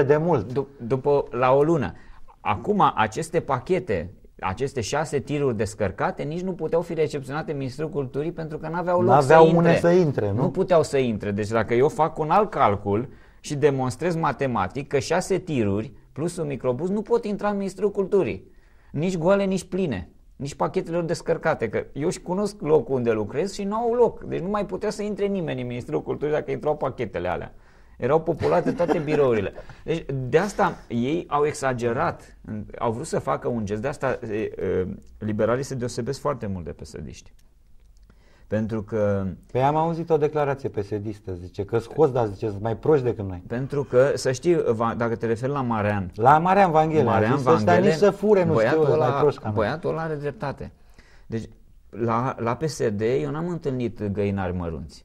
de mult. D- după la o lună. Acum aceste pachete, aceste șase tiruri descărcate, nici nu puteau fi recepționate ministrul Culturii pentru că n-aveau loc n-aveau să intre. să intre, nu? Nu puteau să intre. Deci dacă eu fac un alt calcul și demonstrez matematic că șase tiruri plus un microbus nu pot intra în Ministrul Culturii. Nici goale, nici pline nici pachetelor descărcate, că eu și cunosc locul unde lucrez și nu au loc, deci nu mai putea să intre nimeni în Ministrul Culturii dacă intrau pachetele alea. Erau populate toate birourile. Deci de asta ei au exagerat, au vrut să facă un gest, de asta liberalii se deosebesc foarte mult de pesădiști. Pentru că... Păi am auzit o declarație pesedistă, zice că scoți, dar zice, mai proști decât noi. Pentru că, să știi, dacă te referi la Marean... La Marean Vanghele, Marean zis, Vanghele nici să fure, nu știu, ăla, mai proști ca Băiatul ăla are dreptate. Deci, la, la PSD eu n-am întâlnit găinari mărunți.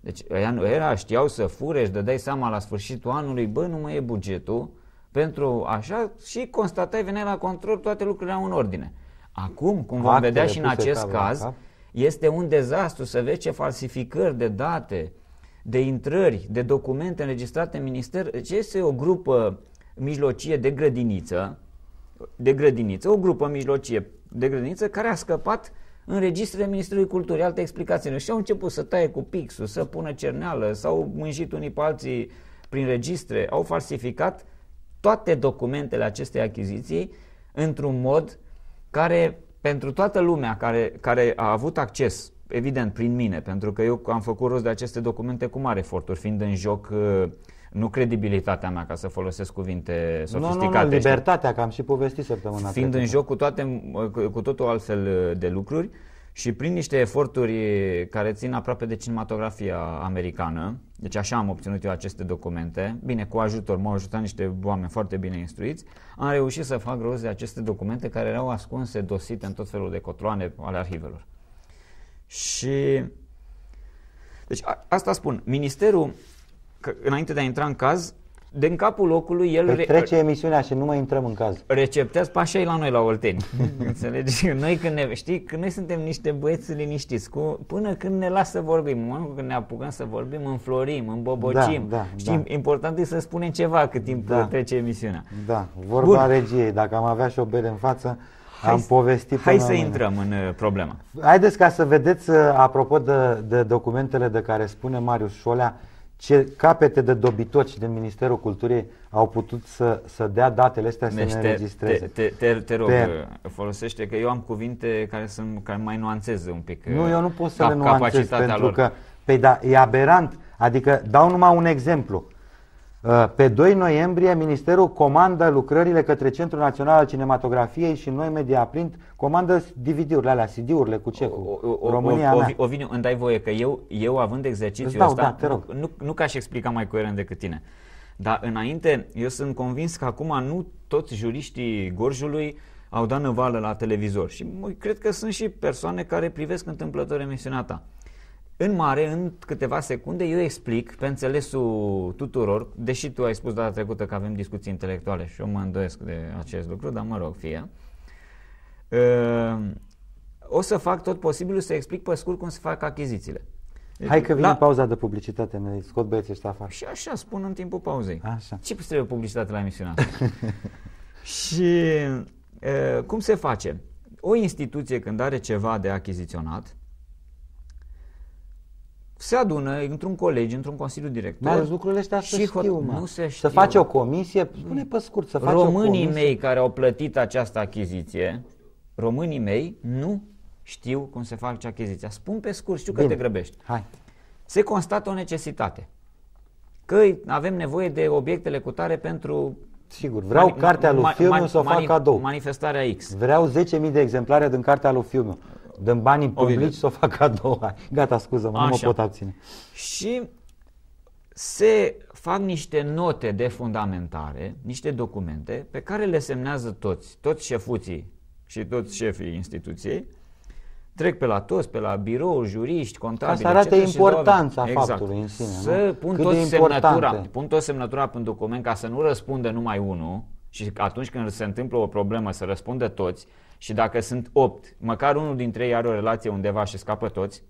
Deci ăia, ăia știau să fure, își dădeai seama la sfârșitul anului, bă, nu mai e bugetul pentru așa și constatai, veneai la control, toate lucrurile au în ordine. Acum, cum vom vedea și în acest da. caz, este un dezastru să vezi ce falsificări de date, de intrări, de documente înregistrate în minister. Ce deci, este o grupă mijlocie de grădiniță, de grădiniță, o grupă mijlocie de grădiniță care a scăpat în registrele Ministerului Culturii, alte explicații. Și au început să taie cu pixul, să pună cerneală, s-au mânjit unii pe alții prin registre, au falsificat toate documentele acestei achiziții într-un mod care pentru toată lumea care, care a avut acces, evident prin mine, pentru că eu am făcut rost de aceste documente cu mare eforturi, fiind în joc uh, nu credibilitatea mea, ca să folosesc cuvinte sofisticate. Nu, nu, nu libertatea, că am și povestit săptămâna Fiind în joc cu, toate, cu totul altfel de lucruri și prin niște eforturi care țin aproape de cinematografia americană, deci așa am obținut eu aceste documente, bine, cu ajutor, m-au ajutat niște oameni foarte bine instruiți, am reușit să fac rost de aceste documente care erau ascunse, dosite în tot felul de cotloane ale arhivelor. Și deci a, asta spun, ministerul că înainte de a intra în caz, de în capul locului el... Pe trece re- emisiunea și nu mai intrăm în caz. Receptează pașei la noi la Olteni. Înțelegi? Noi când ne... Știi? Când noi suntem niște băieți liniștiți cu... Până când ne lasă să vorbim. În când ne apucăm să vorbim, înflorim, îmbobocim. Da, da, știi? Da. Important e să spunem ceva cât timp da. trece emisiunea. Da. Vorba Bun. regiei. Dacă am avea și o bere în față, Hai, am povestit Hai să mâine. intrăm în uh, problemă. Haideți ca să vedeți, uh, apropo de, de documentele de care spune Marius Șolea, ce capete de dobitoci din Ministerul Culturii au putut să, să dea datele astea deci să ne înregistreze. Te, te, te, te rog, te... folosește că eu am cuvinte care, sunt, care mai nuanțeze un pic Nu, eu nu pot să cap, le nuanțez pentru lor. că, pe păi da, e aberant. Adică dau numai un exemplu. Uh, pe 2 noiembrie, Ministerul comandă lucrările către Centrul Național al Cinematografiei și noi, media print comandă DVD-urile alea, CD-urile cu ce? Cu o, o, România o, o, o, Oviniu, îmi dai voie că eu, eu având exercițiul ăsta, da, te rog. Nu, nu, nu că aș explica mai coerent decât tine, dar înainte, eu sunt convins că acum nu toți juriștii Gorjului au dat năvală la televizor și cred că sunt și persoane care privesc întâmplător emisiunea ta. În mare, în câteva secunde, eu explic pe înțelesul tuturor, deși tu ai spus data trecută că avem discuții intelectuale și eu mă îndoiesc de acest lucru, dar mă rog, fie. Uh, o să fac tot posibilul să explic pe scurt cum se fac achizițiile. Deci, Hai că vine la... pauza de publicitate, ne scot băieții ăștia afară. Și așa spun în timpul pauzei. Așa. Ce trebuie publicitate la emisiunea asta? și uh, cum se face? O instituție când are ceva de achiziționat, se adună într-un colegi, într-un consiliu director. Mai ales lucrurile astea și se știu, mă. Nu se știu. Să faci o comisie, spune pe scurt, să faci Românii o mei care au plătit această achiziție, românii mei nu știu cum se face achiziția. Spun pe scurt, știu că Bine. te grăbești. Hai. Se constată o necesitate. Că avem nevoie de obiectele cu tare pentru Sigur, vreau mani, cartea lui Fiumiu să o fac cadou. Manifestarea X. Vreau 10.000 de exemplare din cartea lui Fiumiu. Dăm banii publici să o fac a doua. Gata, scuză mă nu mă pot abține. Și se fac niște note de fundamentare, niște documente pe care le semnează toți, toți șefuții și toți șefii instituției, trec pe la toți, pe la birou, juriști, contabili. Asta arată importanța și exact. faptului în sine. Să nu? pun toți semnătura, pun toți semnătura pe un document ca să nu răspundă numai unul, și atunci când se întâmplă o problemă să răspundă toți și dacă sunt opt, măcar unul dintre ei are o relație undeva și scapă toți,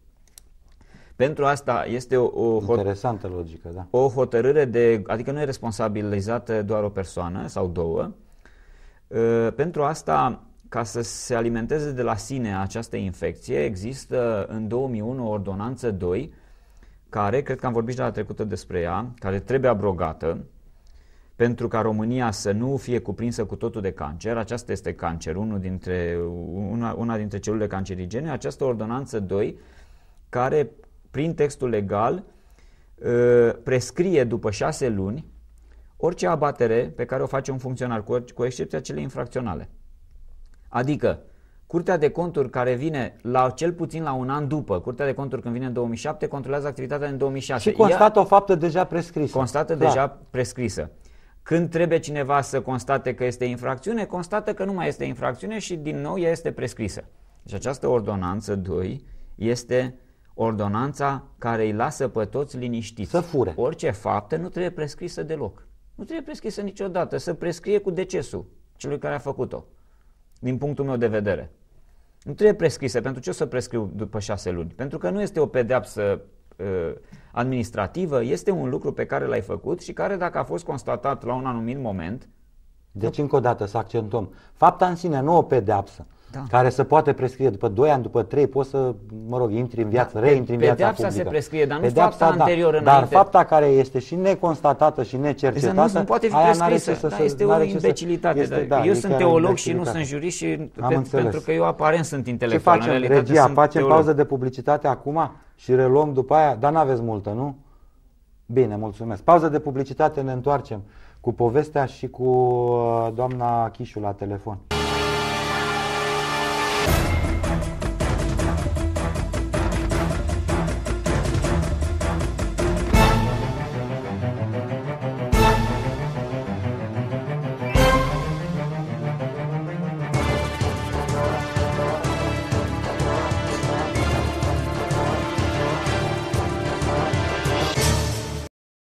pentru asta este o, o interesantă hot- logică, da. O hotărâre de, adică nu e responsabilizată doar o persoană sau două. Uh, pentru asta, ca să se alimenteze de la sine această infecție, există în 2001 o ordonanță 2 care, cred că am vorbit și la trecută despre ea, care trebuie abrogată pentru ca România să nu fie cuprinsă cu totul de cancer, aceasta este cancer, unul dintre, una, una dintre celulele cancerigene, această ordonanță 2, care prin textul legal ă, prescrie după șase luni orice abatere pe care o face un funcționar, cu, cu excepția cele infracționale. Adică, Curtea de Conturi care vine la cel puțin la un an după, Curtea de Conturi când vine în 2007, controlează activitatea în 2006. Și constată Ea o faptă deja prescrisă. Constată Clar. deja prescrisă. Când trebuie cineva să constate că este infracțiune, constată că nu mai este infracțiune și din nou ea este prescrisă. Deci această ordonanță 2 este ordonanța care îi lasă pe toți liniștiți. Să fure. Orice faptă nu trebuie prescrisă deloc. Nu trebuie prescrisă niciodată. Să prescrie cu decesul celui care a făcut-o, din punctul meu de vedere. Nu trebuie prescrisă. Pentru ce o să prescriu după șase luni? Pentru că nu este o pedeapsă Uh, administrativă este un lucru pe care l-ai făcut și care, dacă a fost constatat la un anumit moment. Deci, încă o dată, să accentuăm. Fapta în sine, nu o pedeapsă. Da. care se poate prescrie după 2 ani, după 3, poți să, mă rog, intri în da. viață, da, reintri în viața pedeapsa se prescrie, dar nu pedeapsa, fapta da. anterior înainte. Dar fapta care este și neconstatată și necercetată, deci, nu, nu poate fi prescrisă, să, da, este o imbecilitate. Este, da, eu sunt teolog și nu sunt jurist și pe, pentru că eu aparent sunt intelectual. Ce facem, în regia? Sunt facem teolog. pauză de publicitate acum? și reluăm după aia, dar n-aveți multă, nu? Bine, mulțumesc. Pauză de publicitate, ne întoarcem cu povestea și cu uh, doamna Chișu la telefon.